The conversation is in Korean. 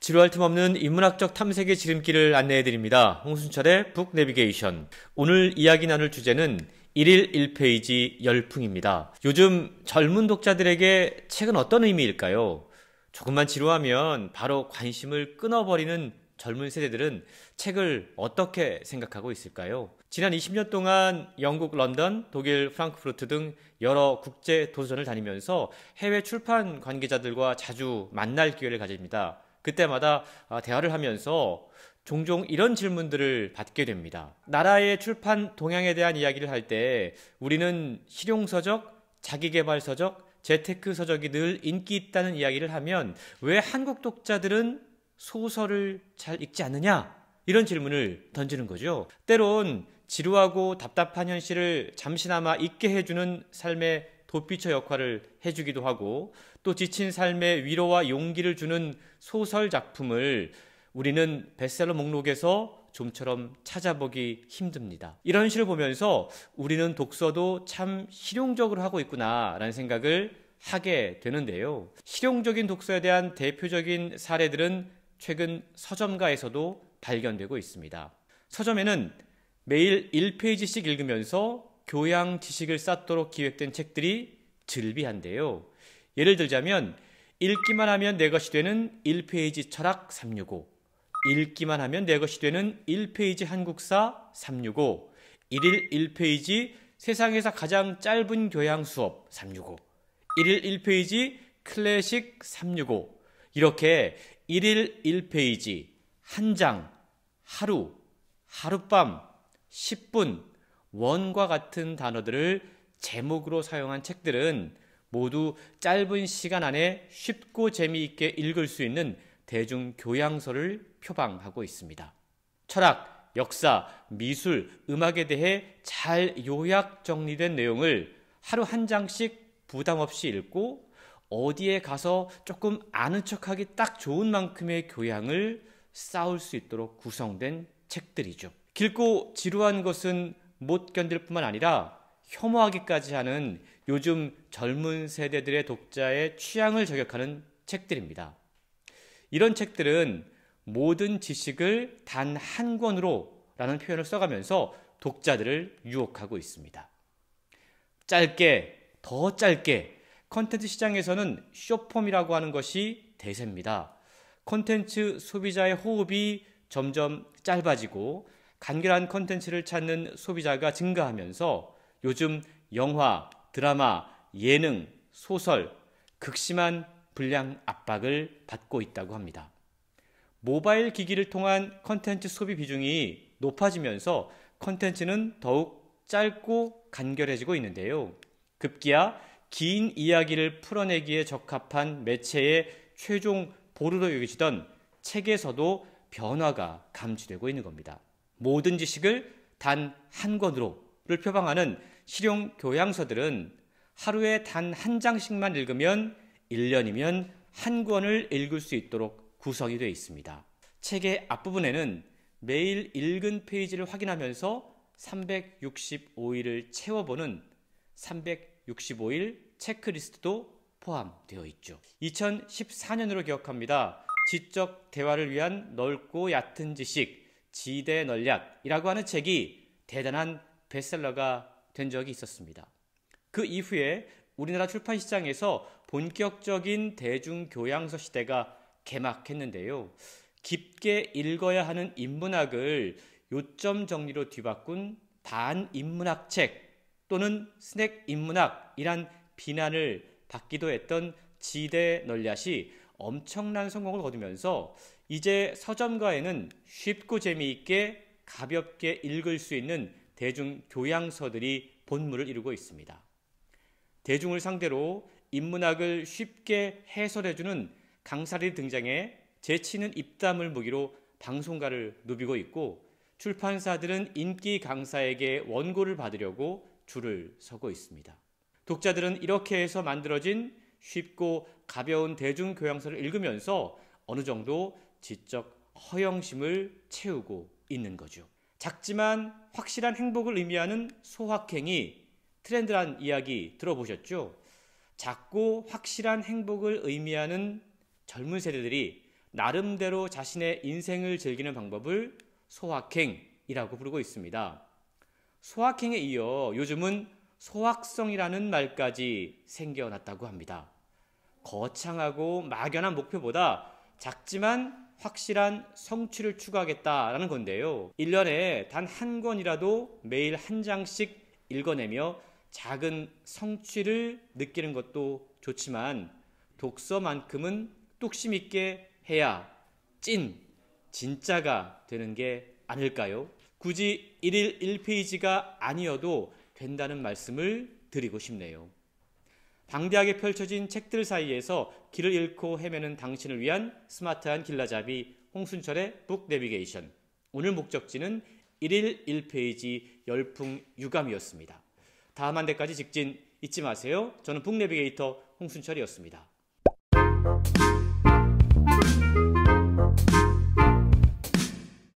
지루할 틈 없는 인문학적 탐색의 지름길을 안내해드립니다. 홍순철의 북 내비게이션. 오늘 이야기 나눌 주제는 1일 1페이지 열풍입니다. 요즘 젊은 독자들에게 책은 어떤 의미일까요? 조금만 지루하면 바로 관심을 끊어버리는 젊은 세대들은 책을 어떻게 생각하고 있을까요? 지난 20년 동안 영국 런던, 독일 프랑크푸르트 등 여러 국제 도서전을 다니면서 해외 출판 관계자들과 자주 만날 기회를 가집니다. 그때마다 아, 대화를 하면서 종종 이런 질문들을 받게 됩니다. 나라의 출판 동향에 대한 이야기를 할 때 우리는 실용서적, 자기개발서적, 재테크서적이 늘 인기 있다는 이야기를 하면 왜 한국 독자들은 소설을 잘 읽지 않느냐? 이런 질문을 던지는 거죠. 때론 지루하고 답답한 현실을 잠시나마 잊게 해주는 삶의 도피처 역할을 해주기도 하고 또 지친 삶에 위로와 용기를 주는 소설 작품을 우리는 베셀러 목록에서 좀처럼 찾아보기 힘듭니다. 이런 시를 보면서 우리는 독서도 참 실용적으로 하고 있구나라는 생각을 하게 되는데요. 실용적인 독서에 대한 대표적인 사례들은 최근 서점가에서도 발견되고 있습니다. 서점에는 매일 1페이지씩 읽으면서 교양 지식을 쌓도록 기획된 책들이 즐비한데요. 예를 들자면 읽기만 하면 내 것이 되는 1페이지 철학 365, 읽기만 하면 내 것이 되는 1페이지 한국사 365, 1일 1페이지 세상에서 가장 짧은 교양 수업 365, 1일 1페이지 클래식 365 이렇게 1일 1페이지 한 장, 하루, 하룻밤, 10분, 원과 같은 단어들을 제목으로 사용한 책들은 모두 짧은 시간 안에 쉽고 재미있게 읽을 수 있는 대중 교양서를 표방하고 있습니다. 철학, 역사, 미술, 음악에 대해 잘 요약 정리된 내용을 하루 한 장씩 부담 없이 읽고 어디에 가서 조금 아는 척하기 딱 좋은 만큼의 교양을 쌓을 수 있도록 구성된 책들이죠. 길고 지루한 것은 못 견딜 뿐만 아니라 혐오하기까지 하는 요즘 젊은 세대들의 독자의 취향을 저격하는 책들입니다. 이런 책들은 모든 지식을 단 한 권으로 라는 표현을 써가면서 독자들을 유혹하고 있습니다. 짧게, 더 짧게, 콘텐츠 시장에서는 쇼폼이라고 하는 것이 대세입니다. 콘텐츠 소비자의 호흡이 점점 짧아지고 간결한 컨텐츠를 찾는 소비자가 증가하면서 요즘 영화, 드라마, 예능, 소설, 극심한 불량 압박을 받고 있다고 합니다. 모바일 기기를 통한 컨텐츠 소비 비중이 높아지면서 컨텐츠는 더욱 짧고 간결해지고 있는데요. 급기야 긴 이야기를 풀어내기에 적합한 매체의 최종 보루로 여기시던 책에서도 변화가 감지되고 있는 겁니다. 모든 지식을 단 한 권으로를 표방하는 실용 교양서들은 하루에 단 한 장씩만 읽으면 1년이면 한 권을 읽을 수 있도록 구성이 되어 있습니다. 책의 앞부분에는 매일 읽은 페이지를 확인하면서 365일을 채워보는 365일 체크리스트도 포함되어 있죠. 2014년으로 기억합니다. 지적 대화를 위한 넓고 얕은 지식 지대 전략이라고 하는 책이 대단한 베셀러가된 적이 있었습니다. 그 이후에 우리나라 출판 시장에서 본격적인 대중 교양서 시대가 개막했는데요. 깊게 읽어야 하는 인문학을 요점 정리로 뒤바꾼 반인문학 책 또는 스낵 인문학이란 비난을 받기도 했던 지대 널얏이 엄청난 성공을 거두면서 이제 서점가에는 쉽고 재미있게 가볍게 읽을 수 있는 대중 교양서들이 본물을 이루고 있습니다. 대중을 상대로 인문학을 쉽게 해설해주는 강사들이 등장해 재치는 입담을 무기로 방송가를 누비고 있고 출판사들은 인기 강사에게 원고를 받으려고 줄을 서고 있습니다. 독자들은 이렇게 해서 만들어진 쉽고 가벼운 대중교양서를 읽으면서 어느 정도 지적 허영심을 채우고 있는 거죠. 작지만 확실한 행복을 의미하는 소확행이 트렌드란 이야기 들어보셨죠? 작고 확실한 행복을 의미하는 젊은 세대들이 나름대로 자신의 인생을 즐기는 방법을 소확행이라고 부르고 있습니다. 소확행에 이어 요즘은 소확성이라는 말까지 생겨났다고 합니다. 거창하고 막연한 목표보다 작지만 확실한 성취를 추구하겠다라는 건데요. 1년에 단 한 권이라도 매일 한 장씩 읽어내며 작은 성취를 느끼는 것도 좋지만 독서만큼은 뚝심 있게 해야 찐, 진짜가 되는 게 아닐까요? 굳이 1일 1페이지가 아니어도 된다는 말씀을 드리고 싶네요. 방대하게 펼쳐진 책들 사이에서 길을 잃고 헤매는 당신을 위한 스마트한 길라잡이 홍순철의 북 내비게이션. 오늘 목적지는 1일 1페이지 열풍 유감이었습니다. 다음 한 대까지 직진 잊지 마세요. 저는 북 내비게이터 홍순철이었습니다.